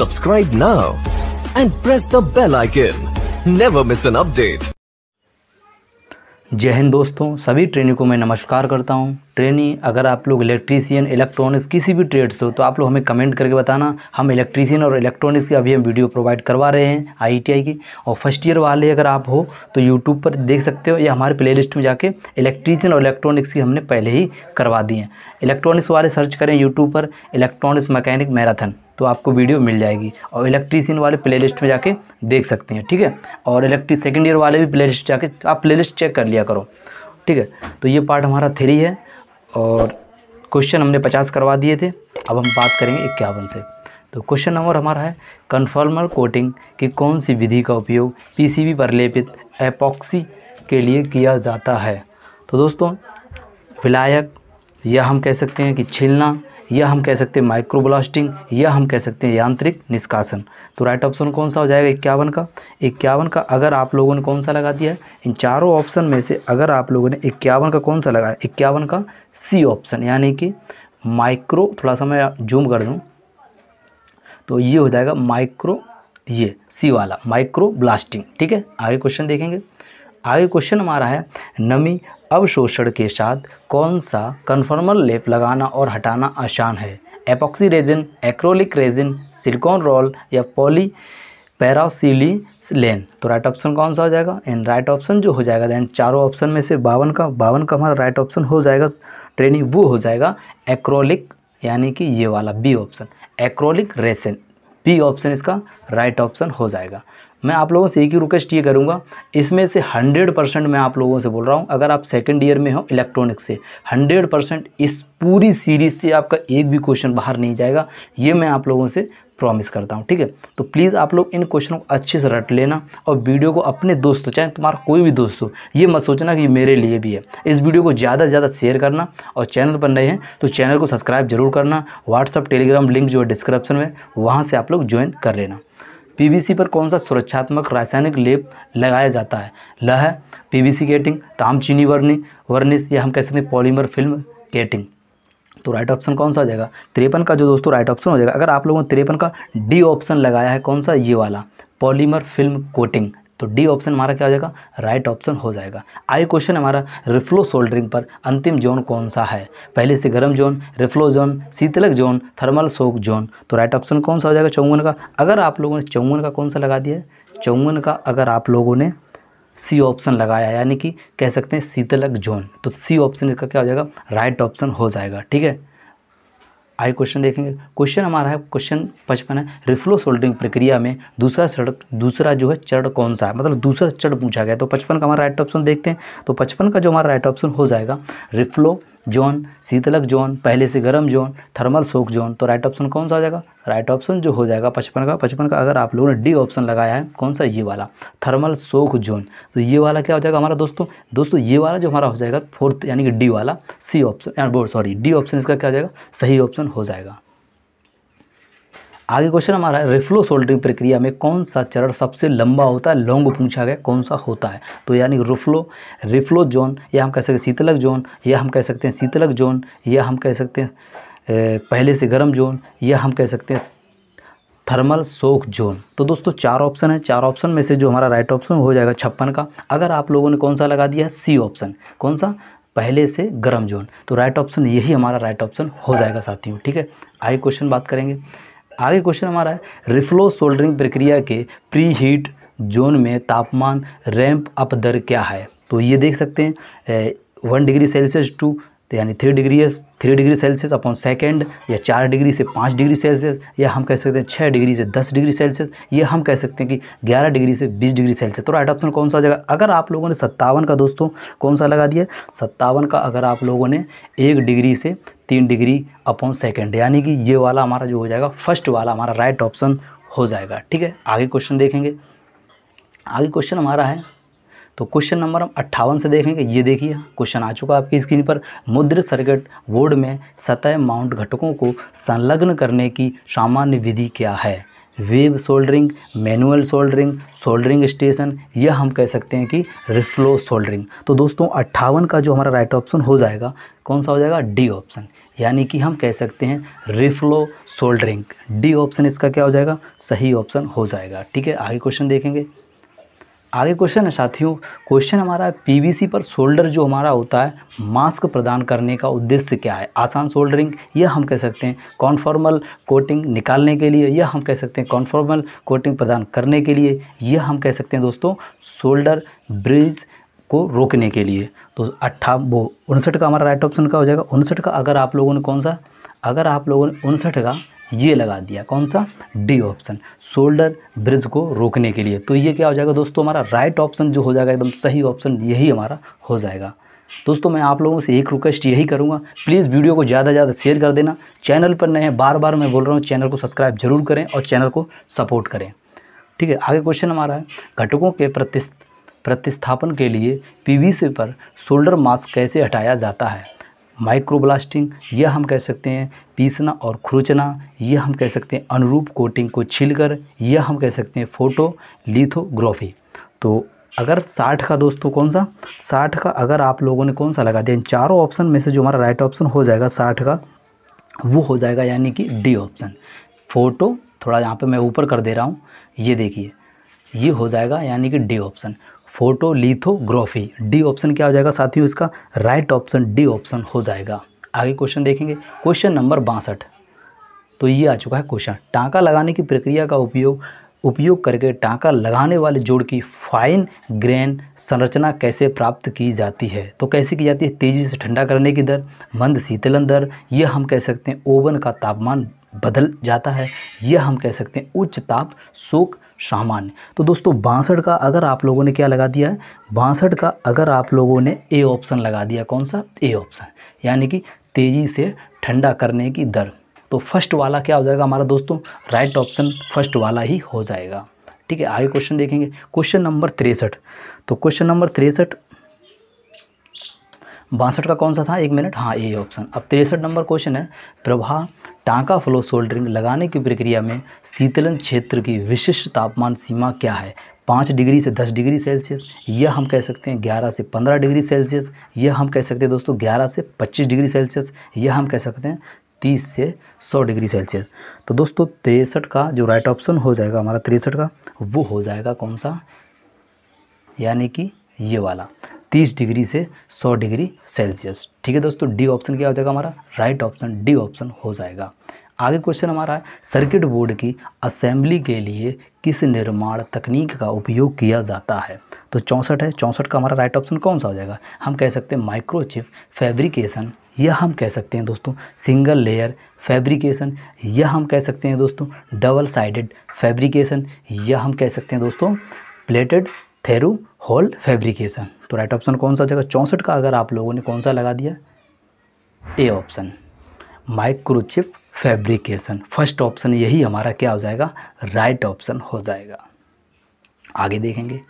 Subscribe now and press the bell icon. Never miss an update. जय हिंद दोस्तों सभी trainee को मैं नमस्कार करता हूं ट्रेनी अगर आप लोग इलेक्ट्रीशियन इलेक्ट्रॉनिक्स किसी भी ट्रेड से हो तो आप लोग हमें कमेंट करके बताना हम इलेक्ट्रीशियन और इलेक्ट्रॉनिक्स की अभी हम वीडियो प्रोवाइड करवा रहे हैं आईटीआई की और फर्स्ट ईयर वाले अगर आप हो तो यूट्यूब पर देख सकते हो या हमारे प्ले में जाके इलेक्ट्रीशियन और इलेक्ट्रॉनिक्स की हमने पहले ही करवा दी हैं इलेक्ट्रॉनिक्स वाले सर्च करें यूट्यूब पर इलेक्ट्रॉनिक्स मैकेनिक मैराथन तो आपको वीडियो मिल जाएगी और इलेक्ट्रीशियन वाले प्लेलिस्ट में जाके देख सकते हैं ठीक है और इलेक्ट्री सेकेंड ईयर वाले भी प्लेलिस्ट जाके आप प्लेलिस्ट चेक कर लिया करो ठीक है तो ये पार्ट हमारा थ्री है और क्वेश्चन हमने पचास करवा दिए थे अब हम बात करेंगे इक्यावन से तो क्वेश्चन नंबर हमारा है कन्फर्मर कोटिंग की कौन सी विधि का उपयोग पी पर लेपित एपॉक्सी के लिए किया जाता है तो दोस्तों विलायक या हम कह सकते हैं कि छिलना या हम कह सकते हैं माइक्रो ब्लास्टिंग या हम कह सकते हैं यांत्रिक निष्कासन तो राइट ऑप्शन कौन सा हो जाएगा इक्यावन का इक्यावन का अगर आप लोगों ने कौन सा लगा दिया है इन चारों ऑप्शन में से अगर आप लोगों ने इक्यावन का कौन सा लगाया इक्यावन का सी ऑप्शन यानी कि माइक्रो थोड़ा सा मैं जूम कर दूँ तो ये हो जाएगा माइक्रो ये सी वाला माइक्रो ब्लास्टिंग ठीक है आगे क्वेश्चन देखेंगे आगे क्वेश्चन हमारा है नमी अवशोषण के साथ कौन सा कन्फर्मल लेप लगाना और हटाना आसान है epoxy resin acrylic resin silicone roll या पॉली लेन तो राइट ऑप्शन कौन सा हो जाएगा एंड राइट ऑप्शन जो हो जाएगा दैन चारों ऑप्शन में से बावन का बावन का हमारा राइट ऑप्शन हो जाएगा ट्रेनिंग वो हो जाएगा एक्रोलिक यानी कि ये वाला B option acrylic resin B option इसका राइट ऑप्शन हो जाएगा मैं आप लोगों से एक ही रिक्वेस्ट ये करूँगा इसमें से हंड्रेड परसेंट मैं आप लोगों से बोल रहा हूँ अगर आप सेकेंड ईयर में हो इलेक्ट्रॉनिक्स से हंड्रेड परसेंट इस पूरी सीरीज़ से आपका एक भी क्वेश्चन बाहर नहीं जाएगा ये मैं आप लोगों से प्रॉमिस करता हूँ ठीक है तो प्लीज़ आप लोग इन क्वेश्चनों को अच्छे से रट लेना और वीडियो को अपने दोस्तों चाहे तुम्हारा कोई भी दोस्त हो ये मत सोचना कि मेरे लिए भी है इस वीडियो को ज़्यादा से ज़्यादा शेयर करना और चैनल पर नए हैं तो चैनल को सब्सक्राइब जरूर करना व्हाट्सअप टेलीग्राम लिंक जो है डिस्क्रिप्शन में वहाँ से आप लोग ज्वाइन कर लेना पीवीसी पर कौन सा सुरक्षात्मक रासायनिक लेप लगाया जाता है लह पीवीसी केटिंग तामचीनी वर्नी वर्निस या हम कह सकते हैं पॉलीमर फिल्म केटिंग तो राइट ऑप्शन कौन सा हो जाएगा तिरपन का जो दोस्तों राइट ऑप्शन हो जाएगा अगर आप लोगों ने तिरपन का डी ऑप्शन लगाया है कौन सा ये वाला पॉलीमर फिल्म कोटिंग तो डी ऑप्शन हमारा क्या हो जाएगा राइट ऑप्शन हो जाएगा आई क्वेश्चन हमारा रिफ्लो सोल्डरिंग पर अंतिम जोन कौन सा है पहले से गर्म जोन रिफ्लो जोन शीतलक जोन थर्मल सोक जोन तो राइट ऑप्शन कौन सा हो जाएगा चौवन का अगर आप लोगों ने चौवन का कौन सा लगा दिया चौवन का अगर आप लोगों ने सी ऑप्शन लगाया यानी कि कह सकते हैं शीतलक जोन तो सी ऑप्शन इसका क्या हो जाएगा राइट ऑप्शन हो जाएगा ठीक है आई क्वेश्चन देखेंगे क्वेश्चन हमारा है क्वेश्चन पचपन है रिफ्लो सोल्डिंग प्रक्रिया में दूसरा सड़क दूसरा जो है चरण कौन सा है मतलब दूसरा चरण पूछा गया तो पचपन का हमारा राइट ऑप्शन देखते हैं तो पचपन का जो हमारा राइट ऑप्शन हो जाएगा रिफ्लो जोन शीतलक जोन पहले से गर्म जोन थर्मल शोक जोन तो राइट ऑप्शन कौन सा हो जाएगा राइट ऑप्शन जो हो जाएगा पचपन का पचपन का अगर आप लोगों ने डी ऑप्शन लगाया है कौन सा ये वाला थर्मल शोक जोन तो ये वाला क्या हो जाएगा हमारा दोस्तों दोस्तों ये वाला जो हमारा हो जाएगा फोर्थ यानी कि डी वाला C option sorry D option इसका क्या हो जाएगा सही ऑप्शन हो जाएगा आगे क्वेश्चन हमारा है रिफ्लो सोल्डरिंग प्रक्रिया में कौन सा चरण सबसे लंबा होता है लॉन्ग पूछा गया कौन सा होता है तो यानी रिफ्लो रिफ्लो जोन या हम कह सकते हैं शीतलक जोन या हम कह सकते हैं शीतलक जोन या हम कह सकते हैं पहले से गर्म जोन या हम कह सकते हैं थर्मल सोख जोन तो दोस्तों चार ऑप्शन है चार ऑप्शन में से जो हमारा राइट ऑप्शन हो जाएगा छप्पन का अगर आप लोगों ने कौन सा लगा दिया सी ऑप्शन कौन सा पहले से गर्म जोन तो राइट ऑप्शन यही हमारा राइट ऑप्शन हो जाएगा साथियों ठीक है आगे क्वेश्चन बात करेंगे आगे क्वेश्चन हमारा है रिफ्लो सोल्डरिंग प्रक्रिया के प्री हीट जोन में तापमान रैंप अप दर क्या है तो ये देख सकते हैं वन डिग्री सेल्सियस टू तो यानी three degree three degree Celsius upon second या चार डिग्री से पाँच डिग्री सेल्सियस या हम कह सकते हैं छः डिग्री से दस डिग्री सेल्सियस ये हम कह सकते हैं कि ग्यारह डिग्री से बीस डिग्री सेल्सियस तो राइट ऑप्शन कौन सा जगह अगर आप लोगों ने सत्तावन का दोस्तों कौन सा लगा दिया सत्तावन का अगर आप लोगों ने एक डिग्री से तीन डिग्री अपॉन सेकेंड यानी कि ये वाला हमारा जो हो जाएगा फर्स्ट वाला हमारा राइट ऑप्शन हो जाएगा ठीक है आगे क्वेश्चन देखेंगे आगे क्वेश्चन हमारा है तो क्वेश्चन नंबर हम अट्ठावन से देखेंगे ये देखिए क्वेश्चन आ चुका है आपकी स्क्रीन पर मुद्र सर्किट बोर्ड में सतह माउंट घटकों को संलग्न करने की सामान्य विधि क्या है wave soldering manual soldering soldering station या हम कह सकते हैं कि रिफ्लो सोल्डरिंग तो दोस्तों अट्ठावन का जो हमारा राइट ऑप्शन हो जाएगा कौन सा हो जाएगा डी ऑप्शन यानी कि हम कह सकते हैं रिफ्लो सोल्डरिंग डी ऑप्शन इसका क्या हो जाएगा सही ऑप्शन हो जाएगा ठीक है आगे क्वेश्चन देखेंगे आगे क्वेश्चन है साथियों क्वेश्चन हमारा पीवीसी पर सोल्डर जो हमारा होता है मास्क प्रदान करने का उद्देश्य क्या है आसान सोल्डरिंग यह हम कह सकते हैं कॉन्फॉर्मल कोटिंग निकालने के लिए यह हम कह सकते हैं कॉन्फॉर्मल कोटिंग प्रदान करने के लिए यह हम कह सकते हैं दोस्तों सोल्डर ब्रिज को रोकने के लिए तो अट्ठा वो उनसठ का हमारा राइट ऑप्शन का हो जाएगा उनसठ का अगर आप लोगों ने कौन सा अगर आप लोगों ने उनसठ का ये लगा दिया कौन सा डी ऑप्शन शोल्डर ब्रिज को रोकने के लिए तो ये क्या हो जाएगा दोस्तों हमारा राइट ऑप्शन जो हो जाएगा एकदम सही ऑप्शन यही हमारा हो जाएगा दोस्तों मैं आप लोगों से एक रिक्वेस्ट यही करूँगा प्लीज़ वीडियो को ज़्यादा से ज़्यादा शेयर कर देना चैनल पर नए हैं बार बार मैं बोल रहा हूँ चैनल को सब्सक्राइब जरूर करें और चैनल को सपोर्ट करें ठीक है आगे क्वेश्चन हमारा है घटकों के प्रतिस्थ प्रतिस्थापन के लिए पीवीसी पर शोल्डर मास्क कैसे हटाया जाता है माइक्रोब्लास्टिंग यह हम कह सकते हैं पीसना और खुरचना यह हम कह सकते हैं अनुरूप कोटिंग को छीलकर यह हम कह सकते हैं फ़ोटो लिथोग्राफी तो अगर साठ का दोस्तों कौन सा साठ का अगर आप लोगों ने कौन सा लगा दिया इन चारों ऑप्शन में से जो हमारा राइट ऑप्शन हो जाएगा साठ का वो हो जाएगा यानी कि डी ऑप्शन फ़ोटो थोड़ा यहाँ पे मैं ऊपर कर दे रहा हूँ ये देखिए ये हो जाएगा यानी कि D option photolithography D option क्या हो जाएगा साथियों इसका राइट ऑप्शन डी ऑप्शन हो जाएगा आगे क्वेश्चन देखेंगे क्वेश्चन नंबर बासठ तो ये आ चुका है क्वेश्चन टाँका लगाने की प्रक्रिया का उपयोग उपयोग करके टाँका लगाने वाले जोड़ की फाइन ग्रेन संरचना कैसे प्राप्त की जाती है तो कैसे की जाती है तेज़ी से ठंडा करने की दर मंद शीतलन दर यह हम कह सकते हैं ओवन का तापमान बदल जाता है यह हम कह सकते हैं उच्च ताप सूख सामान्य तो दोस्तों बासठ का अगर आप लोगों ने क्या लगा दिया है बासठ का अगर आप लोगों ने ए ऑप्शन लगा दिया कौन सा ए ऑप्शन यानी कि तेज़ी से ठंडा करने की दर तो फर्स्ट वाला क्या हो जाएगा हमारा दोस्तों राइट ऑप्शन फर्स्ट वाला ही हो जाएगा ठीक है आगे क्वेश्चन देखेंगे क्वेश्चन नंबर तिरसठ तो क्वेश्चन नंबर तिरसठ बासठ का कौन सा था एक मिनट हाँ ए ऑप्शन अब तिरसठ नंबर क्वेश्चन है प्रभा टांका फ्लो सोल्डरिंग लगाने की प्रक्रिया में शीतलन क्षेत्र की विशिष्ट तापमान सीमा क्या है पाँच डिग्री से दस डिग्री सेल्सियस यह हम कह सकते हैं ग्यारह से पंद्रह डिग्री सेल्सियस यह हम कह सकते हैं दोस्तों ग्यारह से पच्चीस डिग्री सेल्सियस यह हम कह सकते हैं तीस से सौ डिग्री सेल्सियस तो दोस्तों तिरसठ का जो राइट ऑप्शन हो जाएगा हमारा तिरसठ का वो हो जाएगा कौन सा यानी कि ये वाला तीस डिग्री से सौ डिग्री सेल्सियस ठीक है दोस्तों डी ऑप्शन क्या हो जाएगा हमारा राइट ऑप्शन डी ऑप्शन हो जाएगा आगे क्वेश्चन हमारा है सर्किट बोर्ड की असेंबली के लिए किस निर्माण तकनीक का उपयोग किया जाता है तो चौंसठ है चौंसठ का हमारा राइट ऑप्शन कौन सा हो जाएगा हम कह सकते हैं माइक्रोचिप फैब्रिकेशन या हम कह सकते हैं दोस्तों सिंगल लेयर फैब्रिकेशन या हम कह सकते हैं दोस्तों डबल साइडेड फैब्रिकेशन या हम कह सकते हैं दोस्तों प्लेटेड थेरू हॉल फैब्रिकेशन तो राइट ऑप्शन कौन सा हो जाएगा चौंसठ का अगर आप लोगों ने कौन सा लगा दिया A option microchip fabrication first option यही हमारा क्या हो जाएगा राइट ऑप्शन हो जाएगा आगे देखेंगे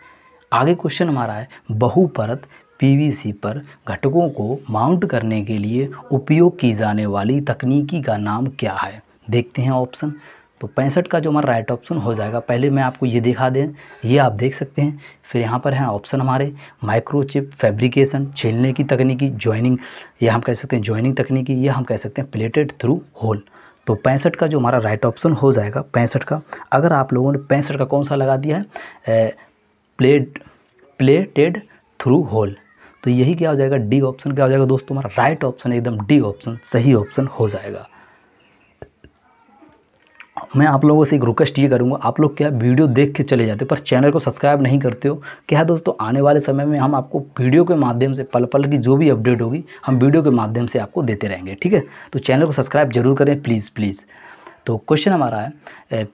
आगे क्वेश्चन हमारा है बहुपरत पीवीसी पर घटकों को माउंट करने के लिए उपयोग की जाने वाली तकनीकी का नाम क्या है देखते हैं ऑप्शन तो पैंसठ का जो हमारा राइट ऑप्शन हो जाएगा पहले मैं आपको ये दिखा दें ये आप देख सकते हैं फिर यहाँ पर है ऑप्शन हमारे माइक्रोचिप फैब्रिकेशन छीलने की तकनीकी ज्वाइनिंग या हम कह सकते हैं ज्वाइनिंग तकनीकी या हम कह सकते हैं प्लेटेड थ्रू होल तो पैंसठ का जो हमारा राइट ऑप्शन हो जाएगा पैंसठ का अगर आप लोगों ने पैंसठ का कौन सा लगा दिया है प्लेट प्लेटेड थ्रू होल तो यही क्या हो जाएगा डी ऑप्शन क्या हो जाएगा दोस्तों हमारा राइट ऑप्शन एकदम डी ऑप्शन सही ऑप्शन हो जाएगा मैं आप लोगों से एक रिक्वेस्ट ये करूँगा आप लोग क्या वीडियो देख के चले जाते हो पर चैनल को सब्सक्राइब नहीं करते हो क्या दोस्तों आने वाले समय में हम आपको वीडियो के माध्यम से पल पल की जो भी अपडेट होगी हम वीडियो के माध्यम से आपको देते रहेंगे ठीक है तो चैनल को सब्सक्राइब जरूर करें प्लीज़ प्लीज़ तो क्वेश्चन हमारा है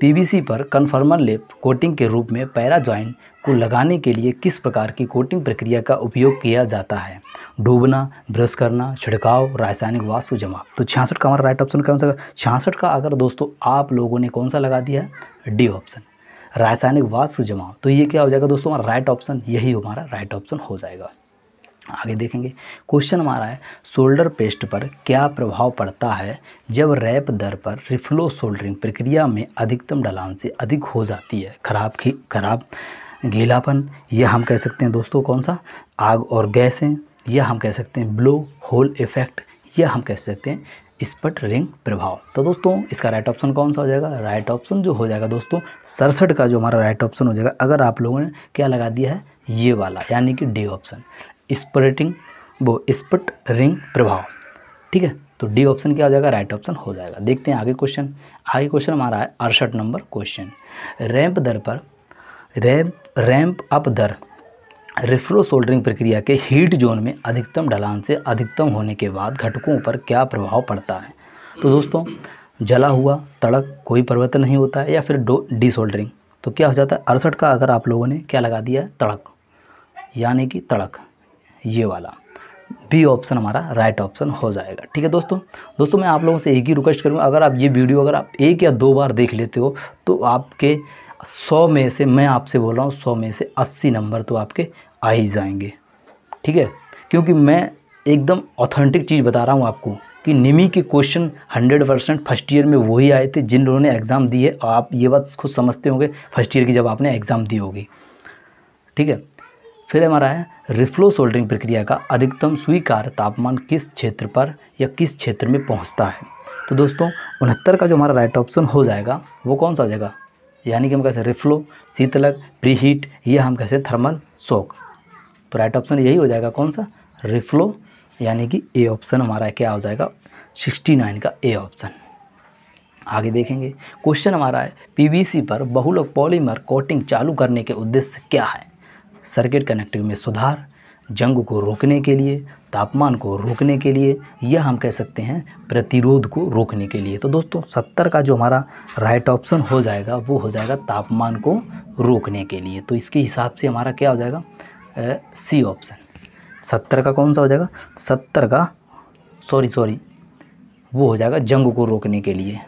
पी पर कन्फर्मर लेप कोटिंग के रूप में पैरा जॉइन को लगाने के लिए किस प्रकार की कोटिंग प्रक्रिया का उपयोग किया जाता है डूबना ब्रश करना छिड़काव रासायनिक वास्तु जमा तो छियासठ का हमारा राइट ऑप्शन कौन सा छियासठ का अगर दोस्तों आप लोगों ने कौन सा लगा दिया डी ऑप्शन रासायनिक वास्तु जमा तो ये क्या हो जाएगा दोस्तों हमारा राइट ऑप्शन यही हमारा राइट ऑप्शन हो जाएगा आगे देखेंगे क्वेश्चन हमारा है शोल्डर पेस्ट पर क्या प्रभाव पड़ता है जब रैप दर पर रिफ्लो सोल्डरिंग प्रक्रिया में अधिकतम ढलान से अधिक हो जाती है खराब की खराब गीलापन यह हम कह सकते हैं दोस्तों कौन सा आग और गैस यह हम कह सकते हैं ब्लो होल इफेक्ट यह हम कह सकते हैं स्पट रिंग प्रभाव तो दोस्तों इसका राइट ऑप्शन कौन सा हो जाएगा राइट ऑप्शन जो हो जाएगा दोस्तों सड़सठ का जो हमारा राइट ऑप्शन हो जाएगा अगर आप लोगों ने क्या लगा दिया है ये वाला यानी कि डी ऑप्शन स्पर्टिंग वो स्पट रिंग प्रभाव ठीक है तो डी ऑप्शन क्या हो जाएगा राइट ऑप्शन हो जाएगा देखते हैं आगे क्वेश्चन आगे क्वेश्चन हमारा है अड़सठ नंबर क्वेश्चन रैंप दर पर रैंप रैम्प अप दर रिफ्रो सोल्डरिंग प्रक्रिया के हीट जोन में अधिकतम ढलान से अधिकतम होने के बाद घटकों पर क्या प्रभाव पड़ता है तो दोस्तों जला हुआ तड़क कोई परिवर्तन नहीं होता है या फिर डो डिसोल्डरिंग तो क्या हो जाता है अड़सठ का अगर आप लोगों ने क्या लगा दिया है तड़क यानी कि तड़क ये वाला बी ऑप्शन हमारा राइट ऑप्शन हो जाएगा ठीक है दोस्तों दोस्तों मैं आप लोगों से एक ही रिक्वेस्ट करूँगा अगर आप ये वीडियो अगर आप एक या दो बार देख लेते हो तो आपके सौ में से मैं आपसे बोल रहा हूँ सौ में से अस्सी नंबर तो आपके आ ही जाएंगे ठीक है क्योंकि मैं एकदम ऑथेंटिक चीज़ बता रहा हूँ आपको कि निमी के क्वेश्चन 100 परसेंट फर्स्ट ईयर में वही आए थे जिन लोगों ने एग्ज़ाम दी है आप ये बात खुद समझते होंगे फर्स्ट ईयर की जब आपने एग्ज़ाम दी होगी ठीक है फिर हमारा है रिफ्लो सोल्डरिंग प्रक्रिया का अधिकतम स्वीकार तापमान किस क्षेत्र पर या किस क्षेत्र में पहुँचता है तो दोस्तों उनहत्तर का जो हमारा राइट ऑप्शन हो जाएगा वो कौन सा हो जाएगा यानी कि हम कैसे रिफ्लो शीतलक प्री हीट ये हम कैसे थर्मल शोक तो राइट ऑप्शन यही हो जाएगा कौन सा रिफ्लो यानी कि ए ऑप्शन हमारा क्या हो जाएगा सिक्सटी नाइन का ए ऑप्शन आगे देखेंगे क्वेश्चन हमारा है पीवीसी पर बहुलक पॉलीमर कोटिंग चालू करने के उद्देश्य क्या है सर्किट कनेक्टिव में सुधार जंग को रोकने के लिए तापमान को रोकने के लिए या हम कह सकते हैं प्रतिरोध को रोकने के लिए तो दोस्तों सत्तर का जो हमारा राइट ऑप्शन हो जाएगा वो हो जाएगा तापमान को रोकने के लिए तो इसके हिसाब से हमारा क्या हो जाएगा सी ऑप्शन सत्तर का कौन सा हो जाएगा सत्तर का सॉरी सॉरी वो हो जाएगा जंग को रोकने के लिए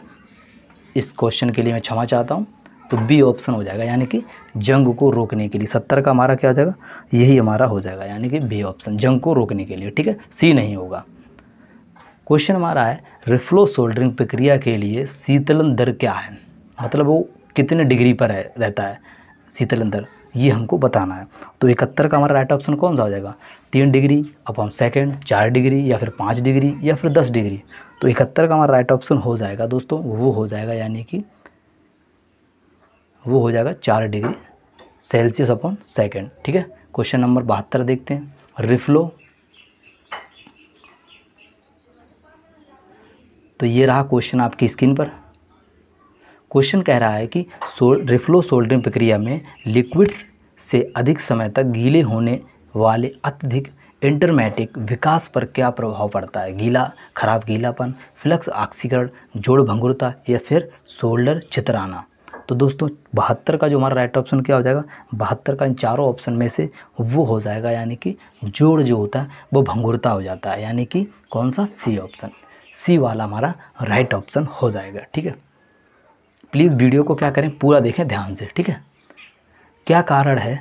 इस क्वेश्चन के लिए मैं क्षमा चाहता हूँ तो बी ऑप्शन हो जाएगा यानी कि जंग को रोकने के लिए सत्तर का हमारा क्या हो जाएगा यही हमारा हो जाएगा यानी कि बी ऑप्शन जंग को रोकने के लिए ठीक है सी नहीं होगा क्वेश्चन हमारा है रिफ्लो सोल्डरिंग प्रक्रिया के लिए शीतलन दर क्या है मतलब वो कितने डिग्री पर है रहता है शीतलन दर ये हमको बताना है तो इकहत्तर का हमारा राइट ऑप्शन कौन सा हो जाएगा तीन डिग्री अपॉन सेकेंड चार डिग्री या फिर पाँच डिग्री या फिर दस डिग्री तो इकहत्तर का हमारा राइट ऑप्शन हो जाएगा दोस्तों वो हो जाएगा यानी कि वो हो जाएगा चार डिग्री सेल्सियस अपॉन सेकेंड ठीक है क्वेश्चन नंबर बहत्तर देखते हैं रिफ्लो तो ये रहा क्वेश्चन आपकी स्क्रीन पर क्वेश्चन कह रहा है कि सोल रिफ्लो सोल्डरिंग प्रक्रिया में लिक्विड्स से अधिक समय तक गीले होने वाले अत्यधिक इंटरमेटिक विकास पर क्या प्रभाव पड़ता है गीला खराब गीलापन फ्लक्स ऑक्सीकरण जोड़ भंगुरता या फिर शोल्डर छितराना तो दोस्तों बहत्तर का जो हमारा राइट ऑप्शन क्या हो जाएगा बहत्तर का इन चारों ऑप्शन में से वो हो जाएगा यानी कि जोड़ जो होता है वो भंगुरता हो जाता है यानी कि कौन सा सी ऑप्शन सी वाला हमारा राइट ऑप्शन हो जाएगा ठीक है प्लीज़ वीडियो को क्या करें पूरा देखें ध्यान से ठीक है क्या कारण है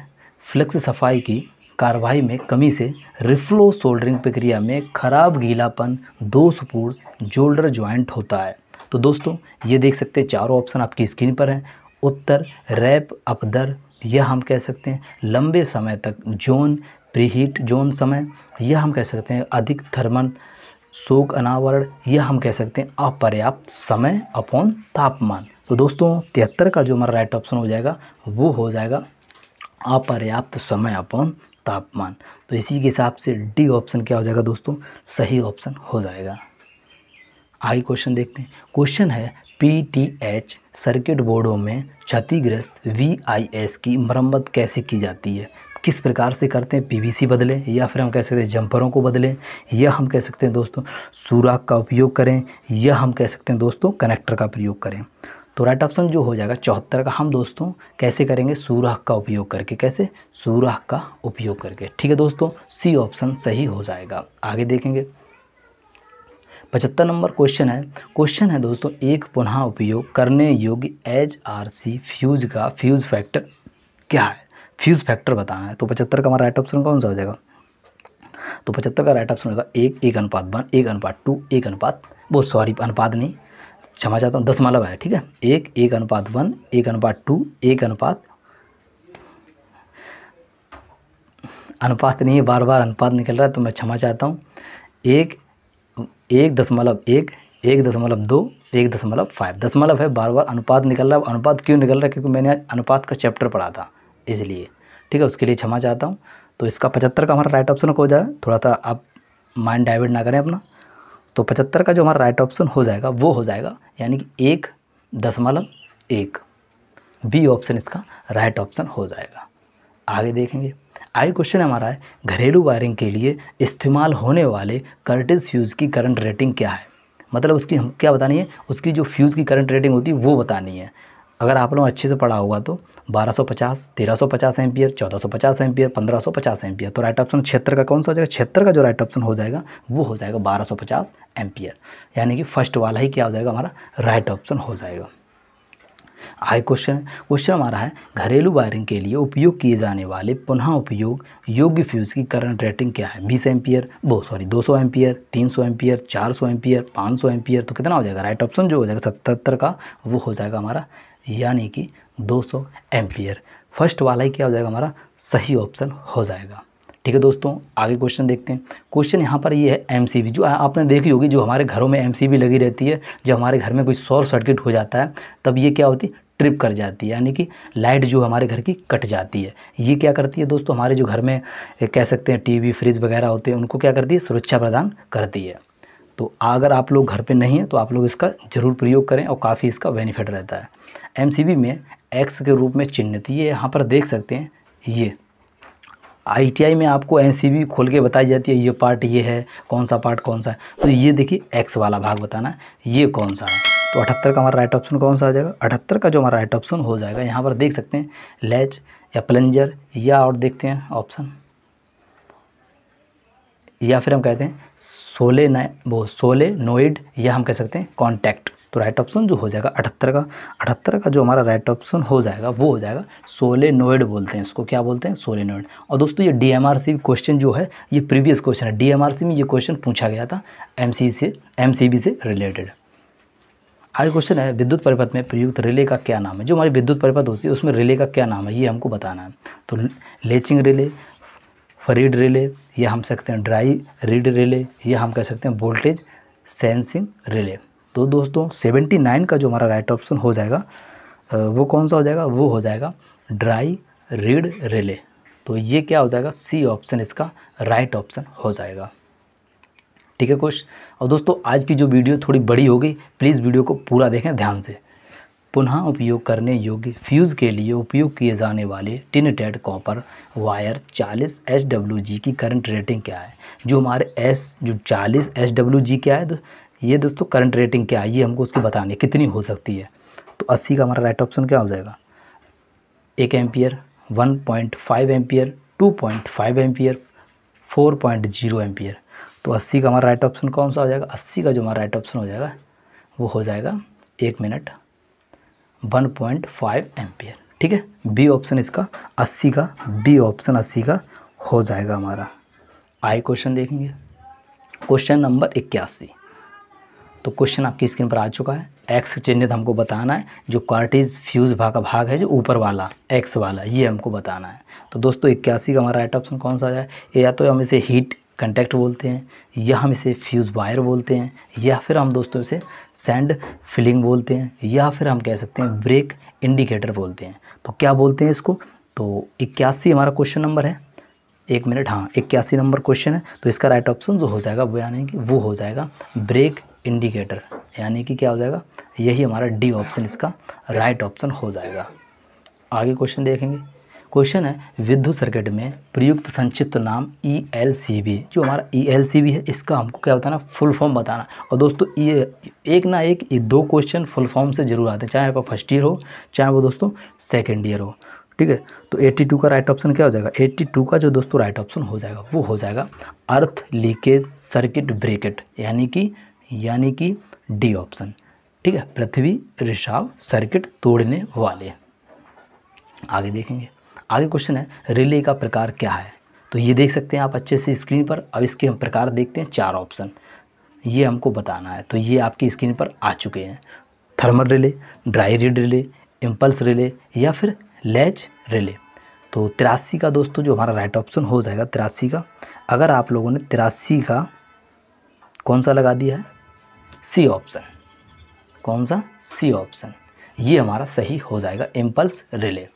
फ्लक्स सफाई की कार्रवाई में कमी से रिफ्लो सोल्डरिंग प्रक्रिया में खराब गीलापन दोषपूर्ण जोल्डर ज्वाइंट होता है तो दोस्तों ये देख सकते हैं चारों ऑप्शन आपकी स्क्रीन पर हैं उत्तर रैप अपदर यह हम कह सकते हैं लंबे समय तक जोन प्रीहीट जोन समय यह हम कह सकते हैं अधिक थर्मन शोक अनावरण यह हम कह सकते हैं अपर्याप्त समय अपॉन तापमान तो दोस्तों तिहत्तर का जो हमारा राइट ऑप्शन हो जाएगा वो हो जाएगा अपर्याप्त समय अपॉन तापमान तो इसी के हिसाब से डी ऑप्शन क्या हो जाएगा दोस्तों सही ऑप्शन हो जाएगा आगे क्वेश्चन देखते हैं क्वेश्चन है पीटीएच सर्किट बोर्डों में क्षतिग्रस्त वीआईएस की मरम्मत कैसे की जाती है किस प्रकार से करते हैं पीवीसी बदलें या फिर हम कह सकते हैं जंपरों को बदलें या हम कह सकते हैं दोस्तों सुराख का उपयोग करें या हम कह सकते हैं दोस्तों कनेक्टर का प्रयोग करें तो राइट ऑप्शन जो हो जाएगा चौहत्तर का हम दोस्तों कैसे करेंगे सूराख का उपयोग करके कैसे सूराख का उपयोग करके ठीक है दोस्तों सी ऑप्शन सही हो जाएगा आगे देखेंगे पचहत्तर नंबर क्वेश्चन है क्वेश्चन है दोस्तों एक पुनः उपयोग करने योग्य एच आर सी फ्यूज का फ्यूज फैक्टर क्या है फ्यूज फैक्टर बताना है तो पचहत्तर का हमारा राइट ऑप्शन कौन सा हो जाएगा तो पचहत्तर का राइट ऑप्शन होगा एक एक अनुपात वन एक अनुपात टू एक अनुपात वो सॉरी अनुपात नहीं क्षमा चाहता हूँ दस मालव है ठीक है एक एक अनुपात वन एक अनुपात टू एक अनुपात अनुपात नहीं है बार बार अनुपात निकल रहा है तो मैं क्षमा चाहता हूँ एक एक दशमलव एक एक दशमलव दो एक दशमलव फाइव दशमलव है बार बार अनुपात निकल रहा है अनुपात क्यों निकल रहा है क्योंकि मैंने अनुपात का चैप्टर पढ़ा था इसलिए ठीक है उसके लिए क्षमा चाहता हूँ तो इसका पचहत्तर का हमारा राइट ऑप्शन हो जाए थोड़ा सा आप माइंड डाइवर्ट ना करें अपना तो पचहत्तर का जो हमारा राइट ऑप्शन हो जाएगा वो हो जाएगा यानी कि एक दशमलव एक बी ऑप्शन इसका राइट ऑप्शन हो जाएगा आगे देखेंगे आई क्वेश्चन हमारा है घरेलू वायरिंग के लिए इस्तेमाल होने वाले कर्टिस फ्यूज़ की करंट रेटिंग क्या है मतलब उसकी हम क्या बतानी है उसकी जो फ्यूज़ की करंट रेटिंग होती है वो बतानी है अगर आप लोग अच्छे से पढ़ा होगा तो 1250, 1350 एम्पियर 1450 एम्पियर 1550 एम्पियर तो राइट ऑप्शन क्षेत्र का कौन सा हो जाएगा क्षेत्र का जो राइट ऑप्शन हो जाएगा वो हो जाएगा 1250 एम्पियर यानी कि फर्स्ट वाला ही क्या हो जाएगा हमारा राइट ऑप्शन हो जाएगा आई क्वेश्चन क्वेश्चन हमारा है घरेलू वायरिंग के लिए उपयोग किए जाने वाले पुनः उपयोग योग्य फ्यूज़ की करंट रेटिंग क्या है बीस एम्पियर वो सॉरी दो सौ एम्पियर तीन सौ एम्पियर चार सौ एम्पियर पाँच सौ एम्पियर तो कितना हो जाएगा राइट ऑप्शन जो हो जाएगा सतहत्तर का वो हो जाएगा हमारा यानी कि दो सौ एम्पियर फर्स्ट वाला ही क्या हो जाएगा हमारा सही ऑप्शन हो जाएगा ठीक है दोस्तों आगे क्वेश्चन देखते हैं क्वेश्चन यहाँ पर ये है एमसीबी जो आपने देखी होगी जो हमारे घरों में एमसीबी लगी रहती है जब हमारे घर में कोई शॉर्ट सर्किट हो जाता है तब ये क्या होती है ट्रिप कर जाती है यानी कि लाइट जो हमारे घर की कट जाती है ये क्या करती है दोस्तों हमारे जो घर में कह सकते हैं टी फ्रिज वगैरह होते हैं उनको क्या करती है सुरक्षा प्रदान करती है तो अगर आप लोग घर पे नहीं हैं तो आप लोग इसका ज़रूर प्रयोग करें और काफ़ी इसका बेनिफिट रहता है एमसीबी में एक्स के रूप में चिन्हित ये यहाँ पर देख सकते हैं ये आईटीआई में आपको एनसीबी खोल के बताई जाती है ये पार्ट ये है कौन सा पार्ट कौन सा है तो ये देखिए एक्स वाला भाग बताना है ये कौन सा है तो अठहत्तर का हमारा राइट ऑप्शन कौन सा आ जाएगा अठहत्तर का जो हमारा राइट ऑप्शन हो जाएगा यहाँ पर देख सकते हैं लैच या प्लंजर या और देखते हैं ऑप्शन या फिर हम कहते हैं सोले नो वो सोले नोइड या हम कह सकते हैं कॉन्टैक्ट तो राइट ऑप्शन जो हो जाएगा अठहत्तर का अठहत्तर का जो हमारा राइट ऑप्शन हो जाएगा वो हो जाएगा सोलेनोइड बोलते हैं इसको क्या बोलते हैं सोलेनोइड और दोस्तों ये डी क्वेश्चन जो है ये प्रीवियस क्वेश्चन है डी में ये क्वेश्चन पूछा गया था एम से एम से रिलेटेड आगे क्वेश्चन है विद्युत परिपथ में प्रयुक्त रिले का क्या नाम है जो हमारी विद्युत परिपथ होती है उसमें रिले का क्या नाम है ये हमको बताना है तो लेचिंग रिले फरीड रिले या हम सकते हैं ड्राई रीड रिले या हम कह सकते हैं वोल्टेज सेंसिंग रिले तो दोस्तों सेवेंटी नाइन का जो हमारा राइट ऑप्शन हो जाएगा वो कौन सा हो जाएगा वो हो जाएगा ड्राई रीड रिले तो ये क्या हो जाएगा सी ऑप्शन इसका राइट ऑप्शन हो जाएगा ठीक है क्वेश्चन और दोस्तों आज की जो वीडियो थोड़ी बड़ी हो गई प्लीज़ वीडियो को पूरा देखें ध्यान से पुनः उपयोग करने योग्य फ्यूज़ के लिए उपयोग किए जाने वाले tinned copper wire 40 H W G की करंट रेटिंग क्या है जो हमारे एस जो 40 एच डब्ल्यू जी क्या है ये दोस्तों करंट रेटिंग क्या है ये हमको उसकी बतानी है कितनी हो सकती है तो अस्सी का हमारा राइट ऑप्शन क्या हो जाएगा एक ampere one point five ampere two point five ampere four point zero ampere तो अस्सी का हमारा राइट ऑप्शन कौन सा हो जाएगा अस्सी का जो हमारा राइट ऑप्शन हो जाएगा वो हो जाएगा एक minute one point five ampere ठीक है बी ऑप्शन इसका अस्सी का बी ऑप्शन अस्सी का हो जाएगा हमारा आई क्वेश्चन देखेंगे क्वेश्चन नंबर इक्यासी तो क्वेश्चन आपकी स्क्रीन पर आ चुका है एक्स चिन्हित हमको बताना है जो कार्टिज फ्यूज भाग का भाग है जो ऊपर वाला एक्स वाला ये हमको बताना है तो दोस्तों इक्यासी का हमारा राइट ऑप्शन कौन सा है या तो हम इसे हीट कंटेक्ट बोलते हैं या हम इसे फ्यूज़ वायर बोलते हैं या फिर हम दोस्तों इसे सैंड फिलिंग बोलते हैं या फिर हम कह सकते हैं ब्रेक इंडिकेटर बोलते हैं तो क्या बोलते हैं इसको तो इक्यासी हमारा क्वेश्चन नंबर है एक मिनट हाँ इक्यासी नंबर क्वेश्चन है तो इसका राइट ऑप्शन जो हो जाएगा वो यानी कि वो हो जाएगा ब्रेक इंडिकेटर यानी कि क्या हो जाएगा यही हमारा डी ऑप्शन इसका राइट ऑप्शन हो जाएगा आगे क्वेश्चन देखेंगे क्वेश्चन है विद्युत सर्किट में प्रयुक्त संक्षिप्त नाम ई एल सी बी जो हमारा ई एल सी बी है इसका हमको क्या बताना फुल फॉर्म बताना और दोस्तों ये एक ना एक ये दो क्वेश्चन फुल फॉर्म से जरूर आते हैं चाहे आपका फर्स्ट ईयर हो चाहे वो दोस्तों सेकेंड ईयर हो ठीक है तो 82 का राइट ऑप्शन क्या हो जाएगा 82 का जो दोस्तों राइट ऑप्शन हो जाएगा वो हो जाएगा अर्थ लीकेज सर्किट ब्रेकेट यानी कि यानी कि डी ऑप्शन ठीक है पृथ्वी रिसाव सर्किट तोड़ने वाले आगे देखेंगे आगे क्वेश्चन है रिले का प्रकार क्या है तो ये देख सकते हैं आप अच्छे से स्क्रीन पर अब इसके हम प्रकार देखते हैं चार ऑप्शन ये हमको बताना है तो ये आपकी स्क्रीन पर आ चुके हैं thermal relay dry reed relay impulse relay या फिर लेच रिले तो तिरासी का दोस्तों जो हमारा राइट ऑप्शन हो जाएगा तिरासी का अगर आप लोगों ने तिरासी का कौन सा लगा दिया है सी ऑप्शन कौन सा सी ऑप्शन ये हमारा सही हो जाएगा इम्पल्स रिले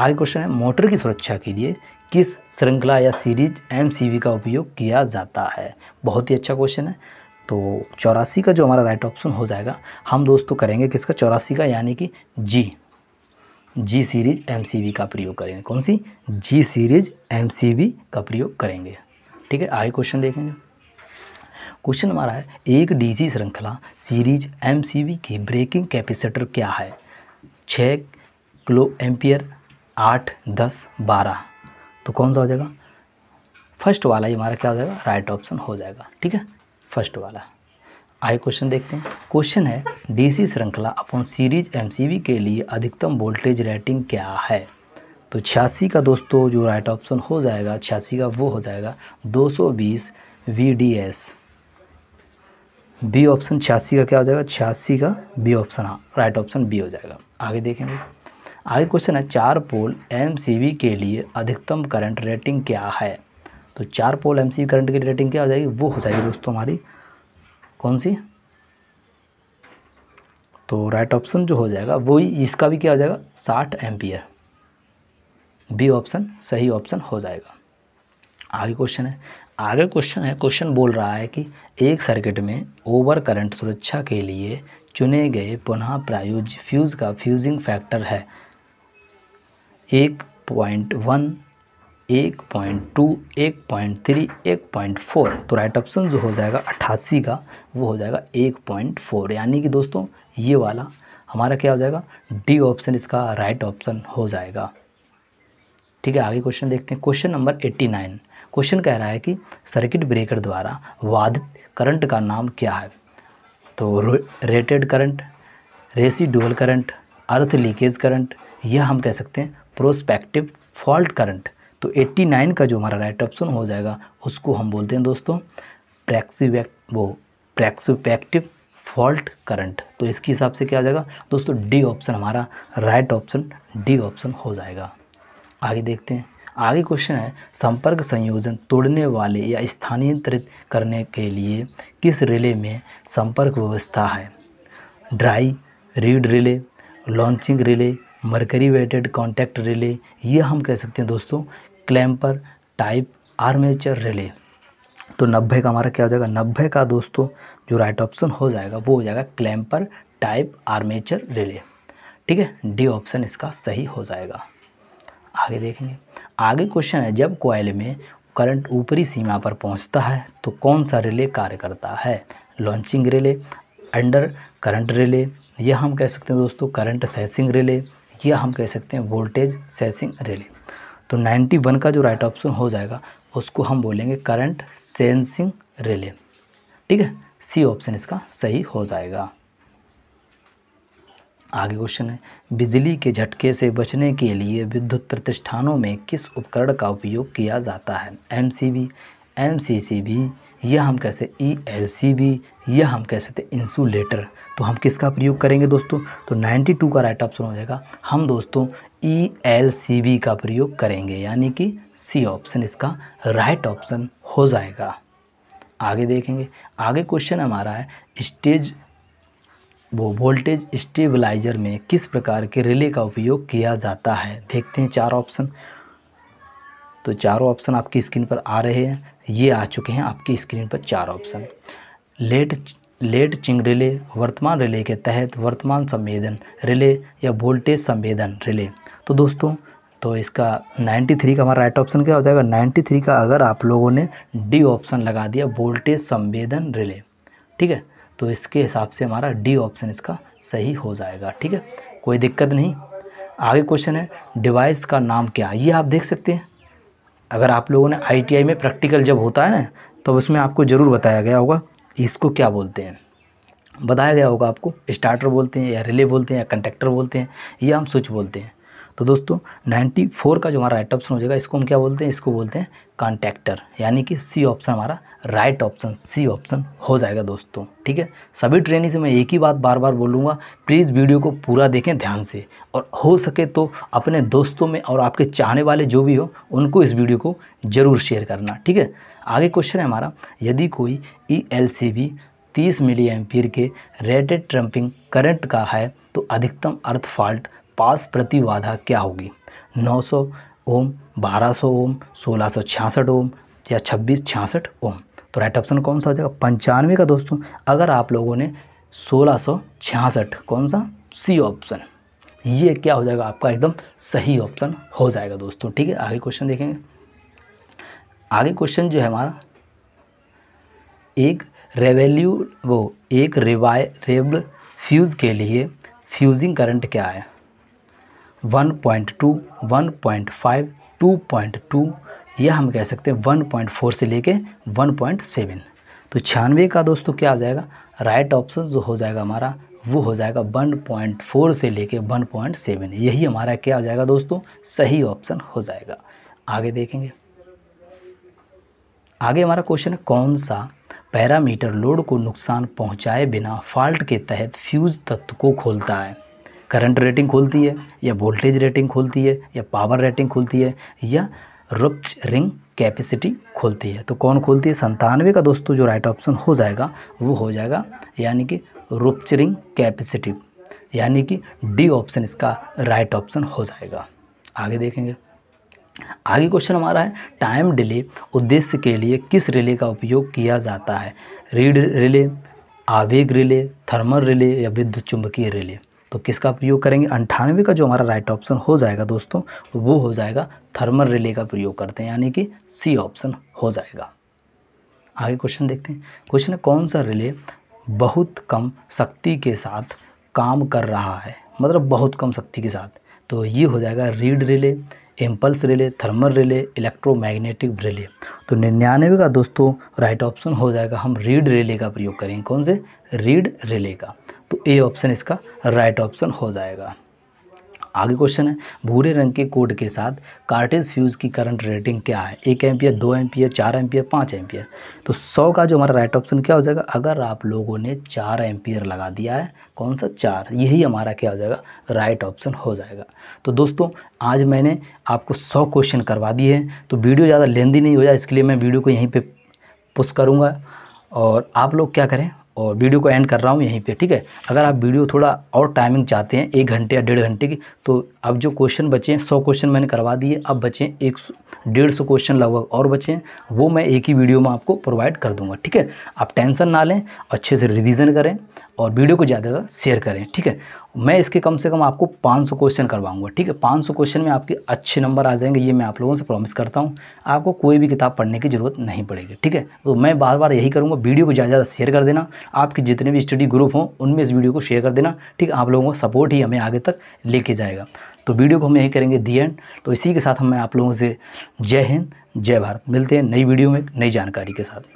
आगे क्वेश्चन है मोटर की सुरक्षा के लिए किस श्रृंखला या सीरीज एम का उपयोग किया जाता है बहुत ही अच्छा क्वेश्चन है तो चौरासी का जो हमारा राइट ऑप्शन हो जाएगा हम दोस्तों करेंगे किसका चौरासी का यानी कि जी जी सीरीज एम का प्रयोग करेंगे कौन सी जी सीरीज एम का प्रयोग करेंगे ठीक है आगे क्वेश्चन देखेंगे क्वेश्चन हमारा है एक डीसी श्रृंखला सीरीज एमसीवी की ब्रेकिंग कैपेसिटर क्या है छः किलो एम्पियर आठ दस बारह तो कौन सा हो जाएगा फर्स्ट वाला ही हमारा क्या हो जाएगा राइट ऑप्शन हो जाएगा ठीक है फर्स्ट वाला आए क्वेश्चन देखते हैं क्वेश्चन है डीसी श्रृंखला अपॉन सीरीज एमसीवी के लिए अधिकतम वोल्टेज रेटिंग क्या है तो छियासी का दोस्तों जो राइट ऑप्शन हो जाएगा छियासी का वो हो जाएगा 220 वीडीएस बी ऑप्शन छियासी का क्या हो जाएगा छियासी का बी ऑप्शन हाँ राइट ऑप्शन बी हो जाएगा आगे देखेंगे आगे क्वेश्चन है चार पोल एम के लिए अधिकतम करंट रेटिंग क्या है तो चार पोल एम करंट की रेटिंग क्या हो जाएगी वो हो जाएगी दोस्तों हमारी कौन सी तो राइट ऑप्शन जो हो जाएगा वो इसका भी क्या हो जाएगा साठ एम बी ऑप्शन सही ऑप्शन हो जाएगा आगे क्वेश्चन है आगे क्वेश्चन है क्वेश्चन बोल रहा है कि एक सर्किट में ओवर करंट सुरक्षा के लिए चुने गए पुनः प्रायोज फ्यूज़ का फ्यूजिंग फैक्टर है एक पॉइंट वन एक पॉइंट टू एक पॉइंट थ्री एक पॉइंट फोर तो राइट ऑप्शन जो हो जाएगा अट्ठासी का वो हो जाएगा एक पॉइंट फोर यानी कि दोस्तों ये वाला हमारा क्या हो जाएगा डी ऑप्शन इसका राइट ऑप्शन हो जाएगा ठीक है आगे क्वेश्चन देखते हैं question number eighty nine question कह रहा है कि सर्किट ब्रेकर द्वारा वादित करंट का नाम क्या है तो rated current dual current earth leakage current यह हम कह सकते हैं प्रोस्पेक्टिव फॉल्ट करंट तो 89 का जो हमारा राइट ऑप्शन हो जाएगा उसको हम बोलते हैं दोस्तों प्रैक्सीवैक्ट वो प्रैक्सपैक्टिव फॉल्ट करंट तो इसके हिसाब से क्या आ जाएगा दोस्तों डी ऑप्शन हमारा राइट ऑप्शन डी ऑप्शन हो जाएगा आगे देखते हैं आगे क्वेश्चन है संपर्क संयोजन तोड़ने वाले या स्थानांतरित करने के लिए किस रिले में संपर्क व्यवस्था है dry reed relay latching relay mercury wetted contact relay ये हम कह सकते हैं दोस्तों क्लैम्पर टाइप आर्मेचर रिले तो नब्बे का हमारा क्या हो जाएगा नब्बे का दोस्तों जो राइट ऑप्शन हो जाएगा वो हो जाएगा क्लैम्पर टाइप आर्मेचर रिले ठीक है डी ऑप्शन इसका सही हो जाएगा आगे देखेंगे आगे क्वेश्चन है जब कोयल में करंट ऊपरी सीमा पर पहुंचता है तो कौन सा रिले कार्य करता है latching relay under current relay यह हम कह सकते हैं दोस्तों करंट सेंसिंग रिले यह हम कह सकते हैं वोल्टेज सेंसिंग रिले तो 91 का जो राइट ऑप्शन हो जाएगा उसको हम बोलेंगे करंट सेंसिंग रिले ठीक है सी ऑप्शन इसका सही हो जाएगा आगे क्वेश्चन है बिजली के झटके से बचने के लिए विद्युत प्रतिष्ठानों में किस उपकरण का उपयोग किया जाता है M C B M C C B या हम कह सकते ई एल सी बी या हम कह सकते इंसुलेटर तो हम किसका प्रयोग करेंगे दोस्तों तो 92 का राइट ऑप्शन हो जाएगा हम दोस्तों ई एल सी बी का प्रयोग करेंगे यानी कि सी ऑप्शन इसका राइट ऑप्शन हो जाएगा आगे देखेंगे आगे क्वेश्चन हमारा है स्टेज वो वोल्टेज स्टेबलाइजर में किस प्रकार के रिले का उपयोग किया जाता है देखते हैं चार ऑप्शन तो चारों ऑप्शन आपकी स्क्रीन पर आ रहे हैं ये आ चुके हैं आपकी स्क्रीन पर चार option late latching relay वर्तमान रिले के तहत वर्तमान संवेदन रिले या वोल्टेज संवेदन रिले तो दोस्तों तो इसका 93 का हमारा राइट ऑप्शन क्या हो जाएगा 93 का अगर आप लोगों ने डी ऑप्शन लगा दिया वोल्टेज संवेदन रिले ठीक है तो इसके हिसाब से हमारा डी ऑप्शन इसका सही हो जाएगा ठीक है कोई दिक्कत नहीं आगे क्वेश्चन है डिवाइस का नाम क्या ये आप देख सकते हैं अगर आप लोगों ने आईटीआई में प्रैक्टिकल जब होता है ना तो उसमें आपको ज़रूर बताया गया होगा इसको क्या बोलते हैं बताया गया होगा आपको स्टार्टर बोलते हैं या रिले बोलते हैं या कंटेक्टर बोलते हैं या हम स्विच बोलते हैं तो दोस्तों 94 का जो हमारा राइट ऑप्शन हो जाएगा इसको हम क्या बोलते हैं इसको बोलते हैं कॉन्टैक्टर यानी कि सी ऑप्शन हमारा राइट ऑप्शन सी ऑप्शन हो जाएगा दोस्तों ठीक है सभी ट्रेनिंग से मैं एक ही बात बार बार बोलूँगा प्लीज़ वीडियो को पूरा देखें ध्यान से और हो सके तो अपने दोस्तों में और आपके चाहने वाले जो भी हो उनको इस वीडियो को ज़रूर शेयर करना ठीक है आगे क्वेश्चन है हमारा यदि कोई ई एल सी बी तीस मिली एम्पियर के रेटेड ट्रम्पिंग करंट का है तो अधिकतम अर्थ फॉल्ट पास प्रति बाधा क्या होगी 900 ओम 1200 ओम सोलह ओम या छब्बीस छियासठ ओम तो राइट ऑप्शन कौन सा हो जाएगा पंचानवे का दोस्तों अगर आप लोगों ने सोलह कौन सा सी ऑप्शन ये क्या हो जाएगा आपका एकदम सही ऑप्शन हो जाएगा दोस्तों ठीक है आगे क्वेश्चन देखेंगे आगे क्वेश्चन जो है हमारा एक रेवेल्यू वो एक रिवाय रेबल फ्यूज़ के लिए फ्यूजिंग करंट क्या है 1.2, 1.5, 2.2 या हम कह सकते हैं 1.4 से लेके 1.7 तो छियानवे का दोस्तों क्या हो जाएगा राइट ऑप्शन जो हो जाएगा हमारा वो हो जाएगा 1.4 से लेके 1.7 यही हमारा क्या हो जाएगा दोस्तों सही ऑप्शन हो जाएगा आगे देखेंगे आगे हमारा क्वेश्चन है कौन सा पैरामीटर लोड को नुकसान पहुंचाए बिना फॉल्ट के तहत फ्यूज़ तत्व को खोलता है करंट रेटिंग खोलती है या वोल्टेज रेटिंग खोलती है या पावर रेटिंग खोलती है या रुप्च रिंग कैपेसिटी खोलती है तो कौन खोलती है संतानवे का दोस्तों जो राइट ऑप्शन हो जाएगा वो हो जाएगा यानी कि रुप्च रिंग कैपेसिटी यानी कि डी ऑप्शन इसका राइट ऑप्शन हो जाएगा आगे देखेंगे आगे क्वेश्चन हमारा है टाइम डिले उद्देश्य के लिए किस रिले का उपयोग किया जाता है रीड रिले आवेग रिले थर्मल रिले या विद्युत चुंबकीय रिले तो किसका प्रयोग करेंगे अंठानवे का जो हमारा राइट ऑप्शन हो जाएगा दोस्तों वो हो जाएगा थर्मल रिले का प्रयोग करते हैं यानी कि सी ऑप्शन हो जाएगा आगे क्वेश्चन देखते हैं क्वेश्चन है कौन सा रिले बहुत कम शक्ति के साथ काम कर रहा है मतलब बहुत कम शक्ति के साथ तो ये हो जाएगा reed relay impulse relay thermal relay electromagnetic relay तो निन्यानवे का दोस्तों राइट ऑप्शन हो जाएगा हम रीड रिले का प्रयोग करेंगे कौन से रीड रिले का तो ए ऑप्शन इसका राइट ऑप्शन हो जाएगा आगे क्वेश्चन है भूरे रंग के कोड के साथ कार्टेज फ्यूज़ की करंट रेटिंग क्या है एक एम्पियर दो एम्पियर चार एम्पियर पाँच एम्पियर तो सौ का जो हमारा राइट ऑप्शन क्या हो जाएगा अगर आप लोगों ने चार एम्पियर लगा दिया है कौन सा चार यही हमारा क्या हो जाएगा राइट ऑप्शन हो जाएगा तो दोस्तों आज मैंने आपको सौ क्वेश्चन करवा दिए हैं तो वीडियो ज़्यादा लेंदी नहीं हो जाए इसके लिए मैं वीडियो को यहीं पर पुस्ट करूँगा और आप लोग क्या करें और वीडियो को एंड कर रहा हूँ यहीं पे ठीक है अगर आप वीडियो थोड़ा और टाइमिंग चाहते हैं एक घंटे या डेढ़ घंटे की तो अब जो क्वेश्चन बचे हैं सौ क्वेश्चन मैंने करवा दिए अब बचे हैं एक डेढ़ सौ क्वेश्चन लगभग और बचे हैं वो मैं एक ही वीडियो में आपको प्रोवाइड कर दूँगा ठीक है आप टेंशन ना लें अच्छे से रिविज़न करें और वीडियो को ज़्यादा से शेयर करें ठीक है मैं इसके कम से कम आपको 500 क्वेश्चन करवाऊंगा ठीक है 500 क्वेश्चन में आपके अच्छे नंबर आ जाएंगे ये मैं आप लोगों से प्रॉमिस करता हूँ आपको कोई भी किताब पढ़ने की ज़रूरत नहीं पड़ेगी ठीक है तो मैं बार बार यही करूँगा वीडियो को ज़्यादा ज़्यादा शेयर कर देना आपके जितने भी स्टडी ग्रुप हों उनमें इस वीडियो को शेयर कर देना ठीक है आप लोगों का सपोर्ट ही हमें आगे तक लेके जाएगा तो वीडियो को हम यही करेंगे दी एंड तो इसी के साथ हम आप लोगों से जय हिंद जय भारत मिलते हैं नई वीडियो में नई जानकारी के साथ